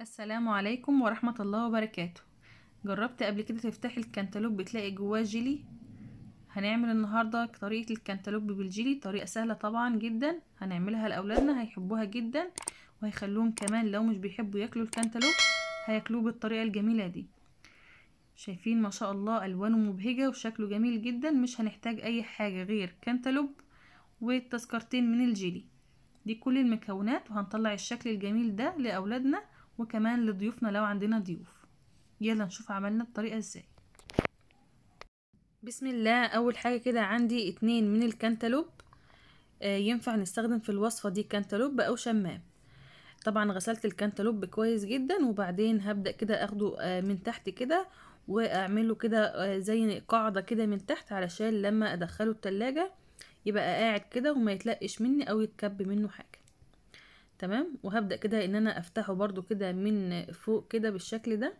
السلام عليكم ورحمة الله وبركاته جربت قبل كده تفتحي الكنتالوب بتلاقي جواه جيلي هنعمل النهاردة طريقة الكنتالوب بالجيلي طريقة سهلة طبعا جدا هنعملها لأولادنا هيحبوها جدا وهيخلوهم كمان لو مش بيحبوا ياكلوا الكنتالوب هياكلوه بالطريقة الجميلة دي شايفين ما شاء الله ألوانه مبهجة وشكله جميل جدا مش هنحتاج أي حاجة غير كنتالوب وتذكرتين من الجيلي دي كل المكونات وهنطلع الشكل الجميل ده لأولادنا وكمان لضيوفنا لو عندنا ضيوف يلا نشوف عملنا الطريقة ازاي بسم الله اول حاجة كده عندي اتنين من الكنتالوب آه ينفع نستخدم في الوصفة دي كنتالوب او شمام طبعا غسلت الكنتالوب كويس جدا وبعدين هبدأ كده اخده آه من تحت كده واعمله كده آه زي قاعدة كده من تحت علشان لما ادخله التلاجة يبقى قاعد كده وما يتلقش مني او يتكب منه حاجة تمام وهبدأ كده ان انا افتحه برضو كده من فوق كده بالشكل ده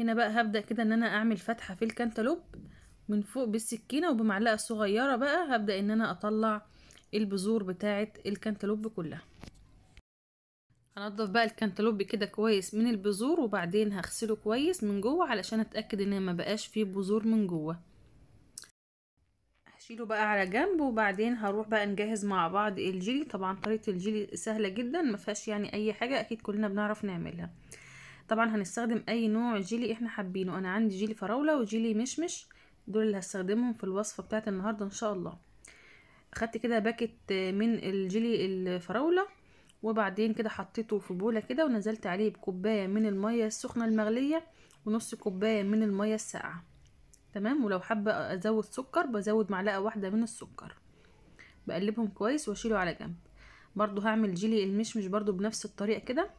هنا بقى هبدأ كده ان انا اعمل فتحة في الكنتالوب من فوق بالسكينة وبمعلقة صغيرة بقى هبدأ ان انا اطلع البذور بتاعة الكنتالوب كلها هنضف بقى الكنتالوب كده كويس من البذور وبعدين هغسله كويس من جوه علشان اتأكد ان ما بقاش فيه بذور من جوه هشيله بقى على جنب وبعدين هروح بقى نجهز مع بعض الجيلي طبعا طريقه الجيلي سهله جدا ما فيهاش يعني اي حاجه اكيد كلنا بنعرف نعملها طبعا هنستخدم اي نوع جيلي احنا حابينه انا عندي جيلي فراوله وجيلي مشمش دول اللي هستخدمهم في الوصفه بتاعت النهارده ان شاء الله خدت كده باكت من الجيلي الفراوله وبعدين كده حطيته في بوله كده ونزلت عليه بكوبايه من الميه السخنه المغليه ونص كوبايه من الميه الساقعه تمام ولو حابه ازود سكر بزود معلقه واحده من السكر بقلبهم كويس واشيله على جنب برضو هعمل جيلي المشمش برضو بنفس الطريقه كده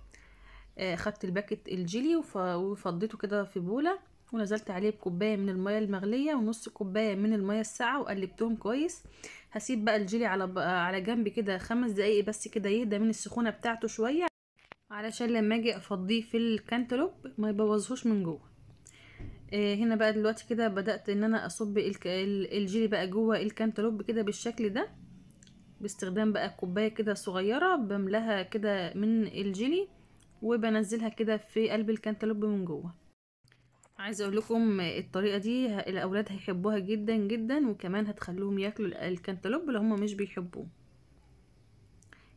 آه خدت الباكت الجيلي وفضيته كده في بوله ونزلت عليه بكوبايه من الميه المغليه ونص كوبايه من الميه الساقعه وقلبتهم كويس هسيب بقى الجيلي على على جنب كده خمس دقايق بس كده يهدى من السخونه بتاعته شويه علشان لما اجي افضيه في الكانتلوب ما يبوظهوش من جوه آه، هنا بقى دلوقتي كده بدأت ان انا اصب الجيلي بقى جوه الكانتالوب كده بالشكل ده باستخدام بقى كوباية كده صغيرة بملاها كده من الجيلي وبنزلها كده في قلب الكانتالوب من جوه عايزه اقول لكم الطريقه دي الاولاد هيحبوها جدا جدا وكمان هتخلوهم ياكلوا الكنتالوب لو هم مش بيحبوه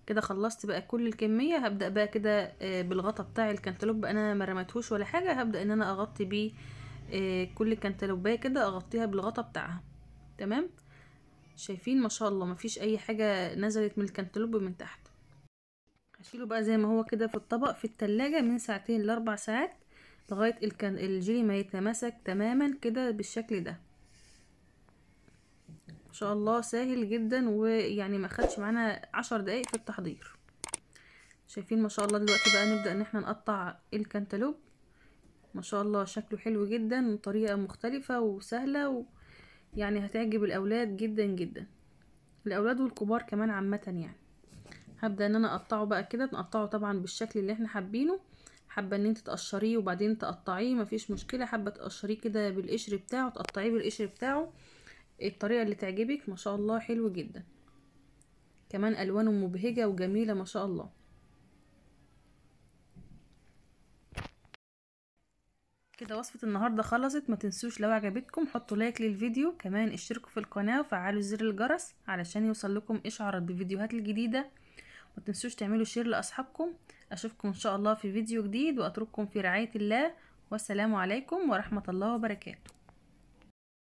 كده خلصت بقى كل الكميه هبدا بقى كده آه، بالغطا بتاع الكنتالوب انا ما ولا حاجه هبدا ان انا اغطي بيه آه، كل كنتالوبايه كده اغطيها بالغطا بتاعها تمام شايفين ما شاء الله مفيش اي حاجه نزلت من الكنتالوب من تحت هشيله بقى زي ما هو كده في الطبق في التلاجة من ساعتين لاربع ساعات لغاية الجيلي ما يتماسك تماما كده بالشكل ده ما شاء الله سهل جدا ويعني ما خدش معانا عشر دقايق في التحضير شايفين ما شاء الله دلوقتي بقى نبدأ ان احنا نقطع الكنتالوب ما شاء الله شكله حلو جدا وطريقة مختلفة وسهلة و... يعني هتعجب الاولاد جدا جدا الاولاد والكبار كمان عامة يعني هبدأ ان انا اقطعه بقى كده نقطعه طبعا بالشكل اللي احنا حابينه حابة ان انت تقشريه وبعدين تقطعيه مفيش مشكلة حابة تقشريه كده بالقشر بتاعه تقطعيه بالقشر بتاعه الطريقة اللي تعجبك ما شاء الله حلو جدا كمان الوانه مبهجة وجميلة ما شاء الله كده وصفة النهاردة خلصت ما تنسوش لو عجبتكم حطوا لايك للفيديو كمان اشتركوا في القناة وفعلوا زر الجرس علشان يوصل لكم اشعارات بالفيديوهات الجديدة ما تنسوش تعملوا شير لأصحابكم اشوفكم ان شاء الله في فيديو جديد واترككم في رعاية الله والسلام عليكم ورحمة الله وبركاته